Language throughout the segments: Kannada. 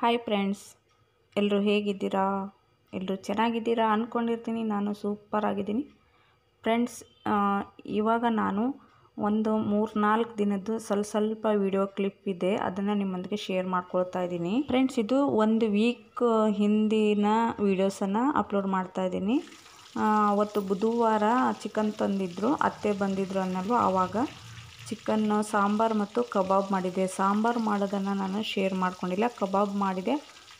ಹಾಯ್ ಫ್ರೆಂಡ್ಸ್ ಎಲ್ಲರೂ ಹೇಗಿದ್ದೀರಾ ಎಲ್ಲರೂ ಚೆನ್ನಾಗಿದ್ದೀರಾ ಅಂದ್ಕೊಂಡಿರ್ತೀನಿ ನಾನು ಸೂಪರ್ ಆಗಿದ್ದೀನಿ ಫ್ರೆಂಡ್ಸ್ ಇವಾಗ ನಾನು ಒಂದು ಮೂರು ನಾಲ್ಕು ದಿನದ್ದು ಸ್ವಲ್ಪ ಸ್ವಲ್ಪ ವಿಡಿಯೋ ಕ್ಲಿಪ್ ಇದೆ ಅದನ್ನು ನಿಮ್ಮೊಂದಿಗೆ ಶೇರ್ ಮಾಡ್ಕೊಳ್ತಾ ಇದ್ದೀನಿ ಫ್ರೆಂಡ್ಸ್ ಇದು ಒಂದು ವೀಕ್ ಹಿಂದಿನ ವೀಡಿಯೋಸನ್ನು ಅಪ್ಲೋಡ್ ಮಾಡ್ತಾ ಇದ್ದೀನಿ ಅವತ್ತು ಬುಧವಾರ ಚಿಕನ್ ತಂದಿದ್ದರು ಅತ್ತೆ ಬಂದಿದ್ದರು ಅನ್ನೋದು ಆವಾಗ ಚಿಕನ್ನು ಸಾಂಬಾರು ಮತ್ತು ಕಬಾಬ್ ಮಾಡಿದೆ ಸಾಂಬಾರು ಮಾಡೋದನ್ನು ನಾನು ಶೇರ್ ಮಾಡಿಕೊಂಡಿಲ್ಲ ಕಬಾಬ್ ಮಾಡಿದೆ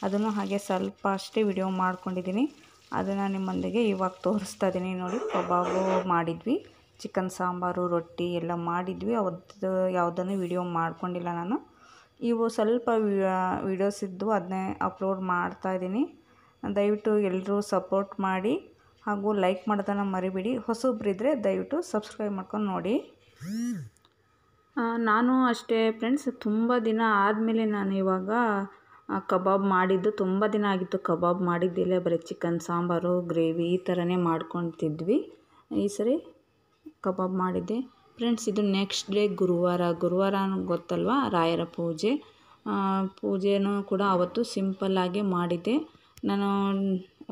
ಅದನ್ನು ಹಾಗೆ ಸ್ವಲ್ಪ ಅಷ್ಟೇ ವಿಡಿಯೋ ಮಾಡ್ಕೊಂಡಿದ್ದೀನಿ ಅದನ್ನು ನಿಮ್ಮೊಂದಿಗೆ ಇವಾಗ ತೋರಿಸ್ತಾ ಇದ್ದೀನಿ ನೋಡಿ ಕಬಾಬು ಮಾಡಿದ್ವಿ ಚಿಕನ್ ಸಾಂಬಾರು ರೊಟ್ಟಿ ಎಲ್ಲ ಮಾಡಿದ್ವಿ ಅದು ಯಾವುದನ್ನು ವಿಡಿಯೋ ಮಾಡ್ಕೊಂಡಿಲ್ಲ ನಾನು ಇವು ಸ್ವಲ್ಪ ವಿಡಿಯೋಸ್ ಇದ್ದು ಅದನ್ನೇ ಅಪ್ಲೋಡ್ ಮಾಡ್ತಾ ಇದ್ದೀನಿ ದಯವಿಟ್ಟು ಎಲ್ಲರೂ ಸಪೋರ್ಟ್ ಮಾಡಿ ಹಾಗೂ ಲೈಕ್ ಮಾಡೋದನ್ನು ಮರಿಬೇಡಿ ಇದ್ದರೆ ದಯವಿಟ್ಟು ಸಬ್ಸ್ಕ್ರೈಬ್ ಮಾಡ್ಕೊಂಡು ನೋಡಿ ನಾನು ಅಷ್ಟೇ ಫ್ರೆಂಡ್ಸ್ ತುಂಬ ದಿನ ಆದಮೇಲೆ ನಾನು ಇವಾಗ ಕಬಾಬ್ ಮಾಡಿದ್ದು ತುಂಬ ದಿನ ಆಗಿತ್ತು ಕಬಾಬ್ ಮಾಡಿದ್ದಿಲ್ಲ ಬರೀ ಚಿಕನ್ ಸಾಂಬಾರು ಗ್ರೇವಿ ಈ ಥರನೇ ಮಾಡ್ಕೊಳ್ತಿದ್ವಿ ಈ ಸರಿ ಕಬಾಬ್ ಮಾಡಿದ್ದೆ ಫ್ರೆಂಡ್ಸ್ ಇದು ನೆಕ್ಸ್ಟ್ ಡೇ ಗುರುವಾರ ಗುರುವಾರ ಗೊತ್ತಲ್ವ ರಾಯರ ಪೂಜೆ ಪೂಜೆನೂ ಕೂಡ ಅವತ್ತು ಸಿಂಪಲ್ಲಾಗಿ ಮಾಡಿದ್ದೆ ನಾನು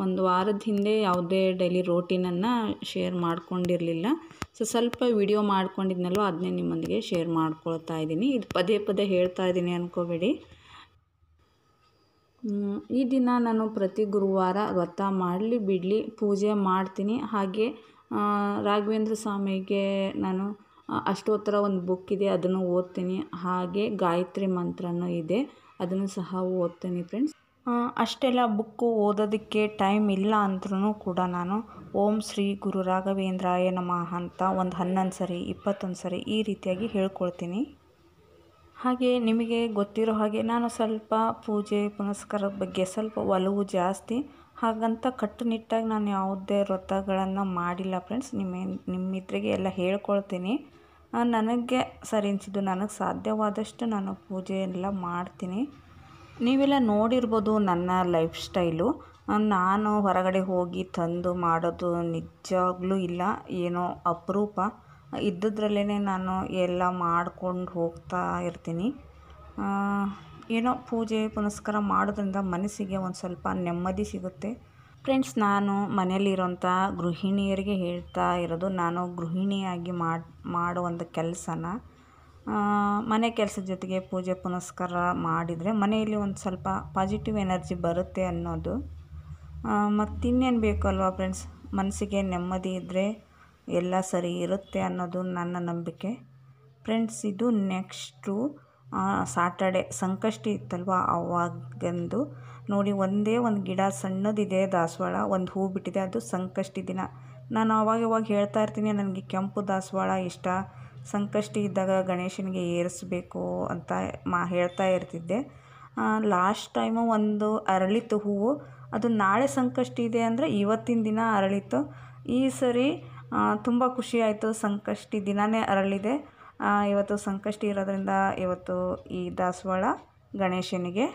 ಒಂದು ವಾರದ ಹಿಂದೆ ಯಾವುದೇ ಡೈಲಿ ರೋಟಿನನ್ನು ಶೇರ್ ಮಾಡಿಕೊಂಡಿರಲಿಲ್ಲ ಸೊ ಸ್ವಲ್ಪ ವಿಡಿಯೋ ಮಾಡ್ಕೊಂಡಿದ್ನಲ್ವ ಅದನ್ನೇ ನಿಮ್ಮೊಂದಿಗೆ ಶೇರ್ ಮಾಡ್ಕೊಳ್ತಾ ಇದ್ದೀನಿ ಇದು ಪದೇ ಪದೇ ಹೇಳ್ತಾ ಇದ್ದೀನಿ ಅಂದ್ಕೋಬೇಡಿ ಈ ದಿನ ನಾನು ಪ್ರತಿ ಗುರುವಾರ ವ್ರತ ಮಾಡಲಿ ಬಿಡಲಿ ಪೂಜೆ ಮಾಡ್ತೀನಿ ಹಾಗೆ ರಾಘವೇಂದ್ರ ಸ್ವಾಮಿಗೆ ನಾನು ಅಷ್ಟೋತ್ತರ ಒಂದು ಬುಕ್ ಇದೆ ಅದನ್ನು ಓದ್ತೀನಿ ಹಾಗೆ ಗಾಯತ್ರಿ ಮಂತ್ರನೂ ಇದೆ ಅದನ್ನು ಸಹ ಓದ್ತೀನಿ ಫ್ರೆಂಡ್ಸ್ ಅಷ್ಟೆಲ್ಲ ಬುಕ್ಕು ಓದೋದಕ್ಕೆ ಟೈಮ್ ಇಲ್ಲ ಅಂದ್ರೂ ಕೂಡ ನಾನು ಓಂ ಶ್ರೀ ಗುರು ರಾಘವೇಂದ್ರಾಯ ನಮಃ ಅಂತ ಒಂದು ಹನ್ನೊಂದು ಸರಿ ಇಪ್ಪತ್ತೊಂದು ಸರಿ ಈ ರೀತಿಯಾಗಿ ಹೇಳ್ಕೊಳ್ತೀನಿ ಹಾಗೆ ನಿಮಗೆ ಗೊತ್ತಿರೋ ಹಾಗೆ ನಾನು ಸ್ವಲ್ಪ ಪೂಜೆ ಪುನಸ್ಕಾರ ಬಗ್ಗೆ ಸ್ವಲ್ಪ ಒಲವು ಜಾಸ್ತಿ ಹಾಗಂತ ಕಟ್ಟುನಿಟ್ಟಾಗಿ ನಾನು ಯಾವುದೇ ವ್ರತಗಳನ್ನು ಮಾಡಿಲ್ಲ ಫ್ರೆಂಡ್ಸ್ ನಿಮ್ಮ ನಿಮ್ಮಿದ್ರಿಗೆ ಎಲ್ಲ ಹೇಳ್ಕೊಳ್ತೀನಿ ನನಗೆ ಸರಿ ಅನಿಸಿದ್ದು ನನಗೆ ಸಾಧ್ಯವಾದಷ್ಟು ನಾನು ಪೂಜೆ ಎಲ್ಲ ಮಾಡ್ತೀನಿ ನೀವೆಲ್ಲ ನೋಡಿರ್ಬೋದು ನನ್ನ ಲೈಫ್ ಸ್ಟೈಲು ನಾನು ಹೊರಗಡೆ ಹೋಗಿ ತಂದು ಮಾಡೋದು ನಿಜವಾಗ್ಲೂ ಇಲ್ಲ ಏನೋ ಅಪರೂಪ ಇದ್ದದ್ರಲ್ಲೇ ನಾನು ಎಲ್ಲ ಮಾಡ್ಕೊಂಡು ಹೋಗ್ತಾ ಇರ್ತೀನಿ ಏನೋ ಪೂಜೆ ಪುನಸ್ಕಾರ ಮಾಡೋದ್ರಿಂದ ಮನಸ್ಸಿಗೆ ಒಂದು ಸ್ವಲ್ಪ ನೆಮ್ಮದಿ ಸಿಗುತ್ತೆ ಫ್ರೆಂಡ್ಸ್ ನಾನು ಮನೆಯಲ್ಲಿರೋಂಥ ಗೃಹಿಣಿಯರಿಗೆ ಹೇಳ್ತಾ ಇರೋದು ನಾನು ಗೃಹಿಣಿಯಾಗಿ ಮಾಡಿ ಒಂದು ಕೆಲಸನ ಮನೆ ಕೆಲಸದ ಜೊತೆಗೆ ಪೂಜೆ ಪುನಸ್ಕಾರ ಮಾಡಿದರೆ ಮನೆಯಲ್ಲಿ ಒಂದು ಸ್ವಲ್ಪ ಪಾಸಿಟಿವ್ ಎನರ್ಜಿ ಬರುತ್ತೆ ಅನ್ನೋದು ಮತ್ತಿನ್ನೇನು ಬೇಕಲ್ವಾ ಫ್ರೆಂಡ್ಸ್ ಮನಸ್ಸಿಗೆ ನೆಮ್ಮದಿ ಇದ್ದರೆ ಎಲ್ಲ ಸರಿ ಇರುತ್ತೆ ಅನ್ನೋದು ನನ್ನ ನಂಬಿಕೆ ಫ್ರೆಂಡ್ಸ್ ಇದು ನೆಕ್ಸ್ಟು ಸಾಟರ್ಡೆ ಸಂಕಷ್ಟಿ ಇತ್ತಲ್ವ ಅವಾಗಂದು ನೋಡಿ ಒಂದೇ ಒಂದು ಗಿಡ ಸಣ್ಣದಿದೆ ದಾಸವಾಳ ಒಂದು ಹೂ ಬಿಟ್ಟಿದೆ ಅದು ಸಂಕಷ್ಟಿ ದಿನ ನಾನು ಅವಾಗ ಅವಾಗ ಹೇಳ್ತಾ ಇರ್ತೀನಿ ನನಗೆ ಕೆಂಪು ದಾಸವಾಳ ಇಷ್ಟ ಸಂಕಷ್ಟಿ ಇದ್ದಾಗ ಗಣೇಶನಿಗೆ ಏರಿಸಬೇಕು ಅಂತ ಮಾ ಹೇಳ್ತಾ ಇರ್ತಿದ್ದೆ ಲಾಸ್ಟ್ ಟೈಮು ಒಂದು ಅರಳಿತು ಹೂವು ಅದು ನಾಳೆ ಇದೆ ಅಂದರೆ ಇವತ್ತಿನ ದಿನ ಅರಳಿತ್ತು ಈ ಸರಿ ತುಂಬ ಖುಷಿಯಾಯಿತು ಸಂಕಷ್ಟಿ ದಿನವೇ ಅರಳಿದೆ ಇವತ್ತು ಸಂಕಷ್ಟಿ ಇರೋದ್ರಿಂದ ಇವತ್ತು ಈ ದಾಸವಾಳ ಗಣೇಶನಿಗೆ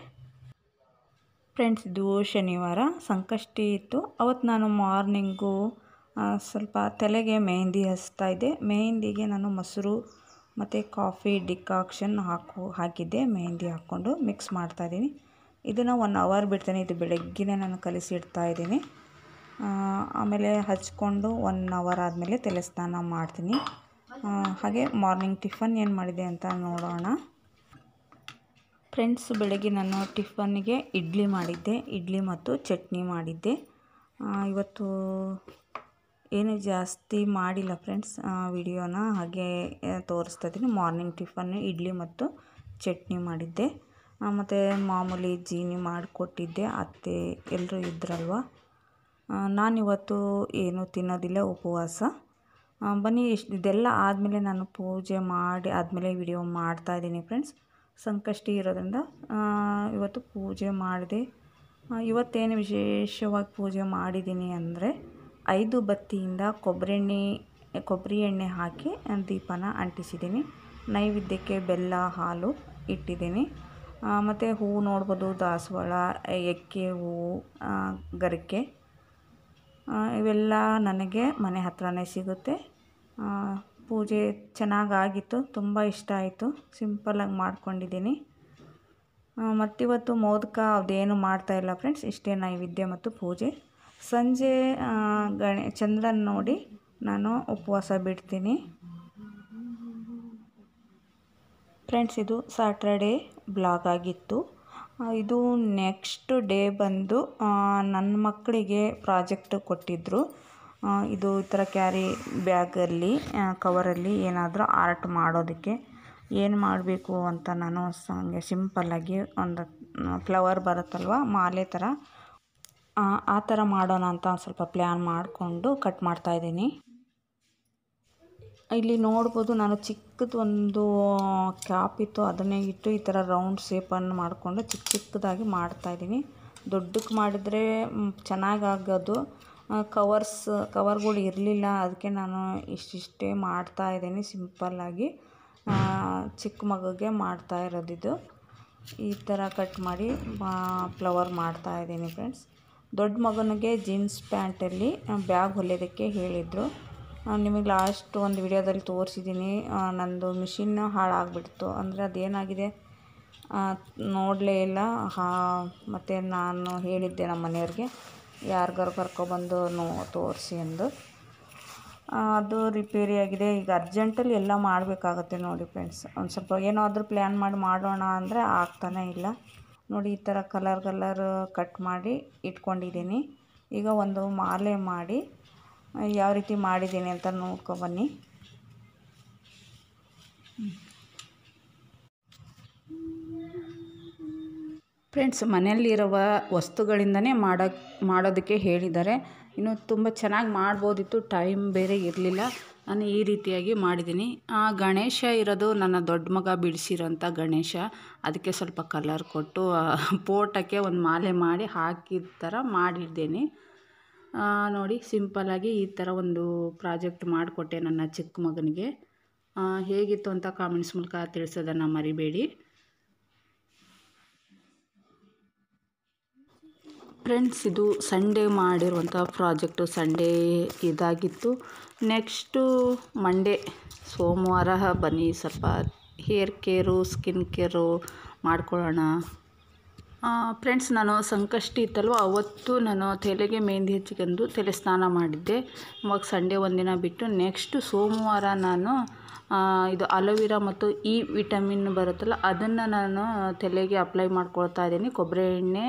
ಫ್ರೆಂಡ್ಸ್ ಇದು ಶನಿವಾರ ಸಂಕಷ್ಟಿ ಇತ್ತು ಅವತ್ತು ನಾನು ಮಾರ್ನಿಂಗು ಸ್ವಲ್ಪ ತಲೆಗೆ ಮೆಹಂದಿ ಇದ್ದೆ ಮೆಹಂದಿಗೆ ನಾನು ಮೊಸರು ಮತ್ತು ಕಾಫಿ ಡಿಕಾಕ್ಷನ್ ಹಾಕು ಹಾಕಿದ್ದೆ ಮೆಹಂದಿ ಹಾಕ್ಕೊಂಡು ಮಿಕ್ಸ್ ಮಾಡ್ತಾಯಿದ್ದೀನಿ ಇದನ್ನು ಒನ್ ಅವರ್ ಬಿಡ್ತೇನೆ ಇದು ಬೆಳಗ್ಗೆ ನಾನು ಕಲಿಸಿ ಇದ್ದೀನಿ ಆಮೇಲೆ ಹಚ್ಕೊಂಡು ಒನ್ ಅವರ್ ಆದಮೇಲೆ ತಲೆ ಸ್ನಾನ ಮಾಡ್ತೀನಿ ಹಾಗೆ ಮಾರ್ನಿಂಗ್ ಟಿಫನ್ ಏನು ಮಾಡಿದೆ ಅಂತ ನೋಡೋಣ ಫ್ರೆಂಡ್ಸ್ ಬೆಳಗ್ಗೆ ನಾನು ಟಿಫನ್ನಿಗೆ ಇಡ್ಲಿ ಮಾಡಿದ್ದೆ ಇಡ್ಲಿ ಮತ್ತು ಚಟ್ನಿ ಮಾಡಿದ್ದೆ ಇವತ್ತು ಏನು ಜಾಸ್ತಿ ಮಾಡಿಲ್ಲ ಫ್ರೆಂಡ್ಸ್ ವಿಡಿಯೋನ ಹಾಗೆ ತೋರಿಸ್ತಾ ಇದ್ದೀನಿ ಮಾರ್ನಿಂಗ್ ಟಿಫನ್ ಇಡ್ಲಿ ಮತ್ತು ಚಟ್ನಿ ಮಾಡಿದ್ದೆ ಮತ್ತು ಮಾಮೂಲಿ ಜೀನಿ ಮಾಡಿಕೊಟ್ಟಿದ್ದೆ ಅತ್ತೆ ಎಲ್ಲರೂ ಇದ್ರಲ್ವ ನಾನಿವತ್ತು ಏನೂ ತಿನ್ನೋದಿಲ್ಲ ಉಪವಾಸ ಬನ್ನಿ ಇಷ್ಟು ಇದೆಲ್ಲ ಆದಮೇಲೆ ನಾನು ಪೂಜೆ ಮಾಡಿ ಆದಮೇಲೆ ವಿಡಿಯೋ ಮಾಡ್ತಾಯಿದ್ದೀನಿ ಫ್ರೆಂಡ್ಸ್ ಸಂಕಷ್ಟಿ ಇರೋದ್ರಿಂದ ಇವತ್ತು ಪೂಜೆ ಮಾಡಿದೆ ಇವತ್ತೇನು ವಿಶೇಷವಾಗಿ ಪೂಜೆ ಮಾಡಿದ್ದೀನಿ ಅಂದರೆ ಐದು ಬತ್ತಿಯಿಂದ ಕೊಬ್ಬರಿ ಎಣ್ಣೆ ಕೊಬ್ಬರಿ ಎಣ್ಣೆ ಹಾಕಿ ದೀಪನ ಅಂಟಿಸಿದ್ದೀನಿ ನೈವೇದ್ಯಕ್ಕೆ ಬೆಲ್ಲ ಹಾಲು ಇಟ್ಟಿದ್ದೀನಿ ಮತ್ತು ಹೂವು ನೋಡ್ಬೋದು ದಾಸವಾಳ ಎಕ್ಕೆ ಹೂವು ಗರಿಕೆ ಇವೆಲ್ಲ ನನಗೆ ಮನೆ ಹತ್ರನೇ ಸಿಗುತ್ತೆ ಪೂಜೆ ಚೆನ್ನಾಗಾಗಿತ್ತು ತುಂಬ ಇಷ್ಟ ಆಯಿತು ಸಿಂಪಲಾಗಿ ಮಾಡ್ಕೊಂಡಿದ್ದೀನಿ ಮತ್ತಿವತ್ತು ಮೋದಕ ಅದೇನು ಮಾಡ್ತಾ ಇಲ್ಲ ಫ್ರೆಂಡ್ಸ್ ಇಷ್ಟೇ ನೈವೇದ್ಯ ಮತ್ತು ಪೂಜೆ ಸಂಜೆ ಗಣೆ ಚಂದ್ರನ ನೋಡಿ ನಾನು ಉಪವಾಸ ಬಿಡ್ತೀನಿ ಫ್ರೆಂಡ್ಸ್ ಇದು ಸ್ಯಾಟರ್ಡೇ ಬ್ಲಾಗ್ ಆಗಿತ್ತು ಇದು ನೆಕ್ಸ್ಟ್ ಡೇ ಬಂದು ನನ್ನ ಮಕ್ಕಳಿಗೆ ಪ್ರಾಜೆಕ್ಟ್ ಕೊಟ್ಟಿದ್ದರು ಇದು ಈ ಥರ ಕ್ಯಾರಿ ಬ್ಯಾಗಲ್ಲಿ ಕವರಲ್ಲಿ ಏನಾದರೂ ಆರ್ಟ್ ಮಾಡೋದಕ್ಕೆ ಏನು ಮಾಡಬೇಕು ಅಂತ ನಾನು ಹಂಗೆ ಸಿಂಪಲ್ಲಾಗಿ ಒಂದು ಫ್ಲವರ್ ಬರುತ್ತಲ್ವ ಮಾಲೆ ಥರ ಆ ಥರ ಮಾಡೋಣ ಅಂತ ಸ್ವಲ್ಪ ಪ್ಲ್ಯಾನ್ ಮಾಡಿಕೊಂಡು ಕಟ್ ಮಾಡ್ತಾಯಿದ್ದೀನಿ ಇಲ್ಲಿ ನೋಡ್ಬೋದು ನಾನು ಚಿಕ್ಕದು ಒಂದು ಕ್ಯಾಪ್ ಇತ್ತು ಅದನ್ನೇ ಇಟ್ಟು ಈ ಥರ ರೌಂಡ್ ಶೇಪನ್ನು ಮಾಡಿಕೊಂಡು ಚಿಕ್ಕ ಚಿಕ್ಕದಾಗಿ ಮಾಡ್ತಾಯಿದ್ದೀನಿ ದೊಡ್ಡಕ್ಕೆ ಮಾಡಿದರೆ ಚೆನ್ನಾಗಾಗೋದು ಕವರ್ಸ್ ಕವರ್ಗಳು ಇರಲಿಲ್ಲ ಅದಕ್ಕೆ ನಾನು ಇಷ್ಟಿಷ್ಟೇ ಮಾಡ್ತಾ ಇದ್ದೀನಿ ಸಿಂಪಲ್ಲಾಗಿ ಚಿಕ್ಕ ಮಗಗೆ ಮಾಡ್ತಾ ಇರೋದಿದ್ದು ಈ ಥರ ಕಟ್ ಮಾಡಿ ಫ್ಲವರ್ ಇದ್ದೀನಿ ಫ್ರೆಂಡ್ಸ್ ದೊಡ್ಡ ಮಗನಿಗೆ ಜೀನ್ಸ್ ಪ್ಯಾಂಟಲ್ಲಿ ಬ್ಯಾಗ್ ಹೊಲಿಯೋದಕ್ಕೆ ಹೇಳಿದರು ನಿಮಗೆ ಲಾಸ್ಟ್ ಒಂದು ವಿಡಿಯೋದಲ್ಲಿ ತೋರಿಸಿದ್ದೀನಿ ನಂದು ಮಿಷಿನ್ ಹಾಳಾಗ್ಬಿಡ್ತು ಅಂದರೆ ಅದೇನಾಗಿದೆ ನೋಡಲೇ ಇಲ್ಲ ಹಾ ಮತ್ತು ನಾನು ಹೇಳಿದ್ದೆ ನಮ್ಮ ಮನೆಯವ್ರಿಗೆ ಯಾರಿಗಾರು ಕರ್ಕೊಬಂದು ನೋ ತೋರಿಸಿ ಎಂದು ಅದು ರಿಪೇರಿ ಆಗಿದೆ ಈಗ ಅರ್ಜೆಂಟಲ್ಲಿ ಎಲ್ಲ ಮಾಡಬೇಕಾಗತ್ತೆ ನೋಡಿ ಫ್ರೆಂಡ್ಸ್ ಒಂದು ಸ್ವಲ್ಪ ಏನೋ ಏನಾದರೂ ಪ್ಲ್ಯಾನ್ ಮಾಡಿ ಮಾಡೋಣ ಅಂದರೆ ಆಗ್ತಾನೇ ಇಲ್ಲ ನೋಡಿ ಈ ಥರ ಕಲರ್ ಕಲರ್ ಕಟ್ ಮಾಡಿ ಇಟ್ಕೊಂಡಿದ್ದೀನಿ ಈಗ ಒಂದು ಮಾಲೆ ಮಾಡಿ ಯಾವ ರೀತಿ ಮಾಡಿದ್ದೀನಿ ಅಂತ ನೋಡ್ಕೊಬನ್ನಿ ಫ್ರೆಂಡ್ಸ್ ಮನೆಯಲ್ಲಿರುವ ವಸ್ತುಗಳಿಂದನೇ ಮಾಡೋಕ್ಕೆ ಮಾಡೋದಕ್ಕೆ ಹೇಳಿದ್ದಾರೆ ಇನ್ನು ತುಂಬ ಚೆನ್ನಾಗಿ ಮಾಡ್ಬೋದಿತ್ತು ಟೈಮ್ ಬೇರೆ ಇರಲಿಲ್ಲ ನಾನು ಈ ರೀತಿಯಾಗಿ ಮಾಡಿದ್ದೀನಿ ಆ ಗಣೇಶ ಇರೋದು ನನ್ನ ದೊಡ್ಡ ಮಗ ಬಿಡಿಸಿರೋಂಥ ಗಣೇಶ ಅದಕ್ಕೆ ಸ್ವಲ್ಪ ಕಲರ್ ಕೊಟ್ಟು ಪೋಟಕ್ಕೆ ಒಂದು ಮಾಲೆ ಮಾಡಿ ಹಾಕಿದ ಥರ ಮಾಡಿದ್ದೀನಿ ನೋಡಿ ಸಿಂಪಲ್ಲಾಗಿ ಈ ಥರ ಒಂದು ಪ್ರಾಜೆಕ್ಟ್ ಮಾಡಿಕೊಟ್ಟೆ ನನ್ನ ಚಿಕ್ಕ ಮಗನಿಗೆ ಹೇಗಿತ್ತು ಅಂತ ಕಾಮೆಂಟ್ಸ್ ಮೂಲಕ ತಿಳಿಸೋದನ್ನು ಮರಿಬೇಡಿ ಫ್ರೆಂಡ್ಸ್ ಇದು ಸಂಡೇ ಮಾಡಿರುವಂಥ ಪ್ರಾಜೆಕ್ಟು ಸಂಡೇ ಇದಾಗಿತ್ತು ನೆಕ್ಸ್ಟು ಮಂಡೇ ಸೋಮವಾರ ಬನ್ನಿ ಸ್ವಲ್ಪ ಹೇರ್ ಕೇರು ಸ್ಕಿನ್ ಕೇರು ಮಾಡ್ಕೊಳ್ಳೋಣ ಫ್ರೆಂಡ್ಸ್ ನಾನು ಸಂಕಷ್ಟಿ ಇತ್ತಲ್ವ ಅವತ್ತು ನಾನು ತಲೆಗೆ ಮೆಹಂದಿ ಹಚ್ಚಿಕೊಂಡು ತಲೆ ಸ್ನಾನ ಮಾಡಿದ್ದೆ ಇವಾಗ ಸಂಡೇ ಒಂದಿನ ಬಿಟ್ಟು ನೆಕ್ಸ್ಟು ಸೋಮವಾರ ನಾನು ಇದು ಅಲೋವೀರಾ ಮತ್ತು ಇ e ವಿಟಮಿನ್ ಬರುತ್ತಲ್ಲ ಅದನ್ನು ನಾನು ತಲೆಗೆ ಅಪ್ಲೈ ಮಾಡ್ಕೊಳ್ತಾ ಇದ್ದೀನಿ ಕೊಬ್ಬರಿ ಎಣ್ಣೆ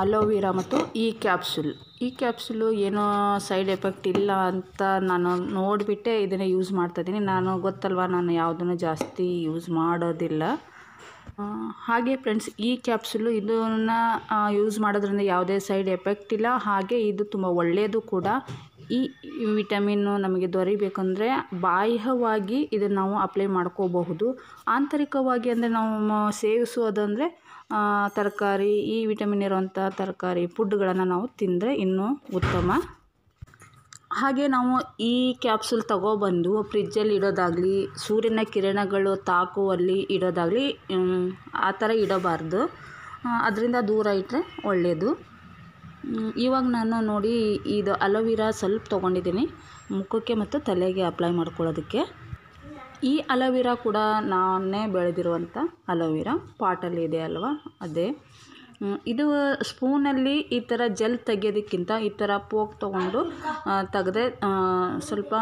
ಅಲೋವೀರಾ ಮತ್ತು ಇ ಕ್ಯಾಪ್ಸುಲ್ ಈ ಕ್ಯಾಪ್ಸುಲು ಏನೋ ಸೈಡ್ ಎಫೆಕ್ಟ್ ಇಲ್ಲ ಅಂತ ನಾನು ನೋಡಿಬಿಟ್ಟೆ ಇದನ್ನು ಯೂಸ್ ಮಾಡ್ತಾಯಿದ್ದೀನಿ ನಾನು ಗೊತ್ತಲ್ವ ನಾನು ಯಾವುದನ್ನು ಜಾಸ್ತಿ ಯೂಸ್ ಮಾಡೋದಿಲ್ಲ ಹಾಗೆ ಫ್ರೆಂಡ್ಸ್ ಈ ಕ್ಯಾಪ್ಸುಲು ಇದನ್ನು ಯೂಸ್ ಮಾಡೋದ್ರಿಂದ ಯಾವುದೇ ಸೈಡ್ ಎಫೆಕ್ಟ್ ಇಲ್ಲ ಹಾಗೆ ಇದು ತುಂಬ ಒಳ್ಳೆಯದು ಕೂಡ ಈ ವಿಟಮಿನ್ನು ನಮಗೆ ದೊರೆಯಬೇಕಂದ್ರೆ ಬಾಹ್ಯವಾಗಿ ಇದನ್ನು ನಾವು ಅಪ್ಲೈ ಮಾಡ್ಕೋಬಹುದು ಆಂತರಿಕವಾಗಿ ಅಂದರೆ ನಾವು ಸೇವಿಸುವುದಂದರೆ ತರಕಾರಿ ಈ ವಿಟಮಿನ್ ಇರುವಂಥ ತರಕಾರಿ ಫುಡ್ಗಳನ್ನು ನಾವು ತಿಂದರೆ ಇನ್ನೂ ಉತ್ತಮ ಹಾಗೆ ನಾವು ಈ ಕ್ಯಾಪ್ಸೂಲ್ ತಗೊಬಂದು ಫ್ರಿಜ್ಜಲ್ಲಿ ಇಡೋದಾಗಲಿ ಸೂರ್ಯನ ಕಿರಣಗಳು ತಾಕುವಲ್ಲಿ ಇಡೋದಾಗಲಿ ಆ ಥರ ಇಡಬಾರ್ದು ಅದರಿಂದ ದೂರ ಇಟ್ಟರೆ ಒಳ್ಳೆಯದು ಇವಾಗ ನಾನು ನೋಡಿ ಇದು ಅಲೋವಿರಾ ಸ್ವಲ್ಪ ತೊಗೊಂಡಿದ್ದೀನಿ ಮುಖಕ್ಕೆ ಮತ್ತು ತಲೆಗೆ ಅಪ್ಲೈ ಮಾಡ್ಕೊಳ್ಳೋದಕ್ಕೆ ಈ ಅಲೋವಿರಾ ಕೂಡ ನಾನೇ ಬೆಳೆದಿರುವಂಥ ಅಲೋವಿರಾ ಪಾಟಲ್ಲಿ ಇದೆ ಅಲ್ವಾ ಅದೇ ಇದು ಸ್ಪೂನಲ್ಲಿ ಈ ಥರ ಜೆಲ್ ತೆಗಿಯೋದಕ್ಕಿಂತ ಈ ಥರ ಪೋಕ್ ತೊಗೊಂಡು ತೆಗ್ದ್ರೆ ಸ್ವಲ್ಪ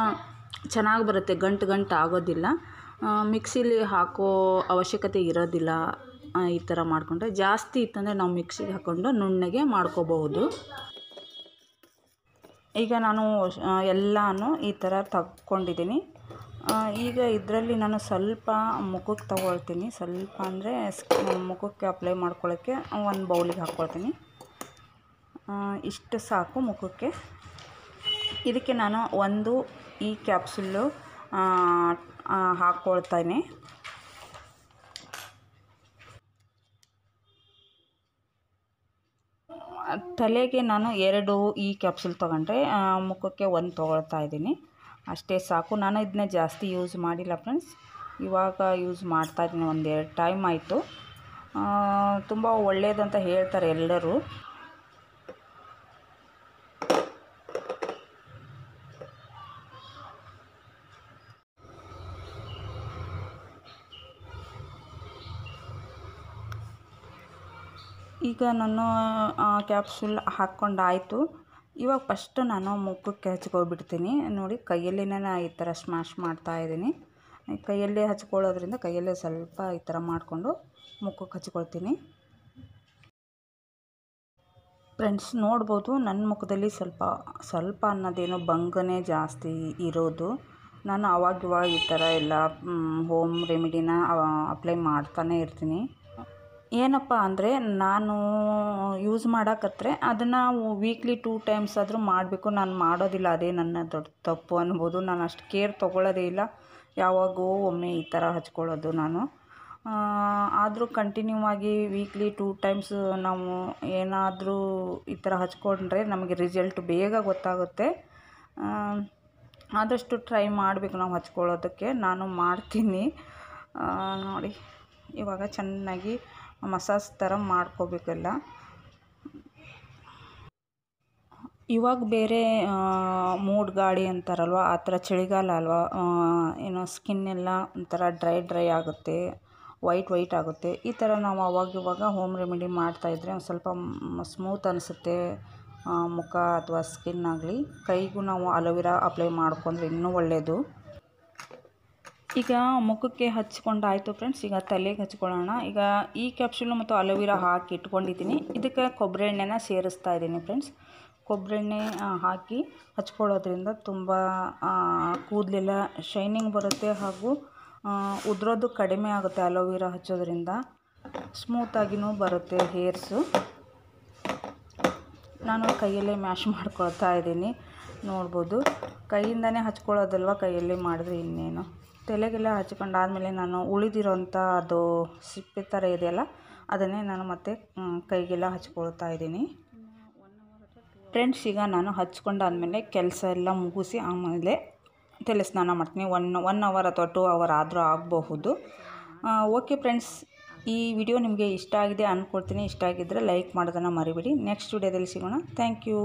ಚೆನ್ನಾಗಿ ಬರುತ್ತೆ ಗಂಟು ಗಂಟು ಆಗೋದಿಲ್ಲ ಮಿಕ್ಸಿಲಿ ಹಾಕೋ ಅವಶ್ಯಕತೆ ಇರೋದಿಲ್ಲ ಈ ಥರ ಮಾಡಿಕೊಂಡ್ರೆ ಜಾಸ್ತಿ ಇತ್ತಂದರೆ ನಾವು ಮಿಕ್ಸಿಗೆ ಹಾಕ್ಕೊಂಡು ನುಣ್ಣಗೆ ಮಾಡ್ಕೋಬಹುದು ಈಗ ನಾನು ಎಲ್ಲನೂ ಈ ಥರ ತಗೊಂಡಿದ್ದೀನಿ ಈಗ ಇದರಲ್ಲಿ ನಾನು ಸ್ವಲ್ಪ ಮುಖಕ್ಕೆ ತಗೊಳ್ತೀನಿ ಸ್ವಲ್ಪ ಅಂದರೆ ಮುಖಕ್ಕೆ ಅಪ್ಲೈ ಮಾಡ್ಕೊಳ್ಳೋಕ್ಕೆ ಒಂದು ಬೌಲಿಗೆ ಹಾಕ್ಕೊಳ್ತೀನಿ ಇಷ್ಟು ಸಾಕು ಮುಖಕ್ಕೆ ಇದಕ್ಕೆ ನಾನು ಒಂದು ಈ ಕ್ಯಾಪ್ಸುಲ್ಲು ಹಾಕ್ಕೊಳ್ತೇನೆ ತಲೆಗೆ ನಾನು ಎರಡು ಈ ಕ್ಯಾಪ್ಸುಲ್ ತೊಗೊಂಡ್ರೆ ಮುಖಕ್ಕೆ ಒಂದು ತೊಗೊಳ್ತಾ ಇದ್ದೀನಿ ಅಷ್ಟೇ ಸಾಕು ನಾನು ಇದನ್ನ ಜಾಸ್ತಿ ಯೂಸ್ ಮಾಡಿಲ್ಲ ಫ್ರೆಂಡ್ಸ್ ಇವಾಗ ಯೂಸ್ ಮಾಡ್ತಾ ಮಾಡ್ತಾಯಿದ್ದೀನಿ ಒಂದೆರಡು ಟೈಮ್ ಆಯಿತು ತುಂಬ ಒಳ್ಳೆಯದಂತ ಹೇಳ್ತಾರೆ ಎಲ್ಲರೂ ಈಗ ನಾನು ಕ್ಯಾಪ್ಸೂಲ್ ಹಾಕ್ಕೊಂಡಾಯಿತು ಇವಾಗ ಫಸ್ಟು ನಾನು ಮುಖಕ್ಕೆ ಹಚ್ಕೊಬಿಡ್ತೀನಿ ನೋಡಿ ಕೈಯಲ್ಲಿನೇ ನಾನು ಈ ಥರ ಸ್ಮ್ಯಾಶ್ ಇದ್ದೀನಿ ಕೈಯಲ್ಲಿ ಹಚ್ಕೊಳ್ಳೋದ್ರಿಂದ ಕೈಯಲ್ಲೇ ಸ್ವಲ್ಪ ಈ ಥರ ಮಾಡಿಕೊಂಡು ಮುಖಕ್ಕೆ ಹಚ್ಕೊಳ್ತೀನಿ ಫ್ರೆಂಡ್ಸ್ ನೋಡ್ಬೋದು ನನ್ನ ಮುಖದಲ್ಲಿ ಸ್ವಲ್ಪ ಸ್ವಲ್ಪ ಅನ್ನೋದೇನೋ ಬಂಗನೇ ಜಾಸ್ತಿ ಇರೋದು ನಾನು ಅವಾಗಿವಾಗ ಈ ಥರ ಎಲ್ಲ ಹೋಮ್ ರೆಮಿಡಿನ ಅಪ್ಲೈ ಮಾಡ್ತಾನೆ ಇರ್ತೀನಿ ಏನಪ್ಪ ಅಂದರೆ ನಾನು ಯೂಸ್ ಮಾಡೋಕತ್ತರೆ ಅದನ್ನು ವೀಕ್ಲಿ ಟೂ ಟೈಮ್ಸ್ ಆದರೂ ಮಾಡಬೇಕು ನಾನು ಮಾಡೋದಿಲ್ಲ ಅದೇ ನನ್ನ ದೊಡ್ಡ ತಪ್ಪು ಅನ್ಬೋದು ನಾನು ಅಷ್ಟು ಕೇರ್ ತೊಗೊಳ್ಳೋದೇ ಇಲ್ಲ ಯಾವಾಗೋ ಒಮ್ಮೆ ಈ ಥರ ಹಚ್ಕೊಳ್ಳೋದು ನಾನು ಆದರೂ ಕಂಟಿನ್ಯೂ ಆಗಿ ವೀಕ್ಲಿ ಟೂ ಟೈಮ್ಸ್ ನಾವು ಏನಾದರೂ ಈ ಥರ ಹಚ್ಕೊಂಡ್ರೆ ನಮಗೆ ರಿಸಲ್ಟ್ ಬೇಗ ಗೊತ್ತಾಗುತ್ತೆ ಆದಷ್ಟು ಟ್ರೈ ಮಾಡಬೇಕು ನಾವು ಹಚ್ಕೊಳ್ಳೋದಕ್ಕೆ ನಾನು ಮಾಡ್ತೀನಿ ನೋಡಿ ಇವಾಗ ಚೆನ್ನಾಗಿ ಮಸಾಜ್ ಥರ ಮಾಡ್ಕೋಬೇಕಲ್ಲ ಇವಾಗ ಬೇರೆ ಮೂಡ್ ಗಾಳಿ ಅಂತಾರಲ್ವ ಆ ಥರ ಚಳಿಗಾಲ ಅಲ್ವಾ ಏನು ಸ್ಕಿನ್ ಎಲ್ಲ ಒಂಥರ ಡ್ರೈ ಡ್ರೈ ಆಗುತ್ತೆ ವೈಟ್ ವೈಟ್ ಆಗುತ್ತೆ ಈ ಥರ ನಾವು ಅವಾಗಿವಾಗ ಹೋಮ್ ರೆಮಿಡಿ ಮಾಡ್ತಾಯಿದ್ರೆ ಒಂದು ಸ್ವಲ್ಪ ಸ್ಮೂತ್ ಅನಿಸುತ್ತೆ ಮುಖ ಅಥವಾ ಸ್ಕಿನ್ ಆಗಲಿ ಕೈಗೂ ನಾವು ಅಲೋವೆರಾ ಅಪ್ಲೈ ಮಾಡ್ಕೊಂಡ್ರೆ ಇನ್ನೂ ಒಳ್ಳೆಯದು ಈಗ ಮುಖಕ್ಕೆ ಹಚ್ಕೊಂಡಾಯಿತು ಫ್ರೆಂಡ್ಸ್ ಈಗ ತಲೆಗೆ ಹಚ್ಕೊಳ್ಳೋಣ ಈಗ ಈ ಕ್ಯಾಪ್ಸೂಲ್ ಮತ್ತು ಅಲೋವಿರಾ ಹಾಕಿ ಇಟ್ಕೊಂಡಿದ್ದೀನಿ ಇದಕ್ಕೆ ಕೊಬ್ಬರಿ ಎಣ್ಣೆನ ಸೇರಿಸ್ತಾ ಇದ್ದೀನಿ ಫ್ರೆಂಡ್ಸ್ ಕೊಬ್ಬರಿ ಎಣ್ಣೆ ಹಾಕಿ ಹಚ್ಕೊಳ್ಳೋದ್ರಿಂದ ತುಂಬ ಕೂದಲೆಲ್ಲ ಶೈನಿಂಗ್ ಬರುತ್ತೆ ಹಾಗೂ ಉದುರೋದು ಕಡಿಮೆ ಆಗುತ್ತೆ ಅಲೋವಿರಾ ಹಚ್ಚೋದ್ರಿಂದ ಸ್ಮೂತಾಗಿಯೂ ಬರುತ್ತೆ ಹೇರ್ಸು ನಾನು ಕೈಯಲ್ಲೇ ಮ್ಯಾಶ್ ಮಾಡ್ಕೊಳ್ತಾ ಇದ್ದೀನಿ ನೋಡ್ಬೋದು ಕೈಯಿಂದನೇ ಹಚ್ಕೊಳ್ಳೋದಲ್ವ ಕೈಯಲ್ಲಿ ಮಾಡಿದ್ರೆ ಇನ್ನೇನು ತಲೆಗೆಲ್ಲ ಹಚ್ಕೊಂಡಾದ್ಮೇಲೆ ನಾನು ಉಳಿದಿರೋಂಥ ಅದು ಸಿಪ್ಪೆ ಥರ ಇದೆಯಲ್ಲ ಅದನ್ನೇ ನಾನು ಮತ್ತೆ ಕೈಗೆಲ್ಲ ಹಚ್ಕೊಳ್ತಾ ಇದ್ದೀನಿ ಫ್ರೆಂಡ್ಸ್ ಈಗ ನಾನು ಹಚ್ಕೊಂಡಾದಮೇಲೆ ಕೆಲಸ ಎಲ್ಲ ಮುಗಿಸಿ ಆಮೇಲೆ ತಲೆ ಸ್ನಾನ ಮಾಡ್ತೀನಿ ಒನ್ ಒನ್ ಅವರ್ ಅಥವಾ ಟೂ ಅವರ್ ಆದರೂ ಆಗಬಹುದು ಓಕೆ ಫ್ರೆಂಡ್ಸ್ ಈ ವಿಡಿಯೋ ನಿಮಗೆ ಇಷ್ಟ ಆಗಿದೆ ಅಂದ್ಕೊಡ್ತೀನಿ ಇಷ್ಟ ಆಗಿದ್ದರೆ ಲೈಕ್ ಮಾಡೋದನ್ನು ಮರಿಬೇಡಿ ನೆಕ್ಸ್ಟ್ ವಿಡಿಯೋದಲ್ಲಿ ಸಿಗೋಣ ಥ್ಯಾಂಕ್ ಯು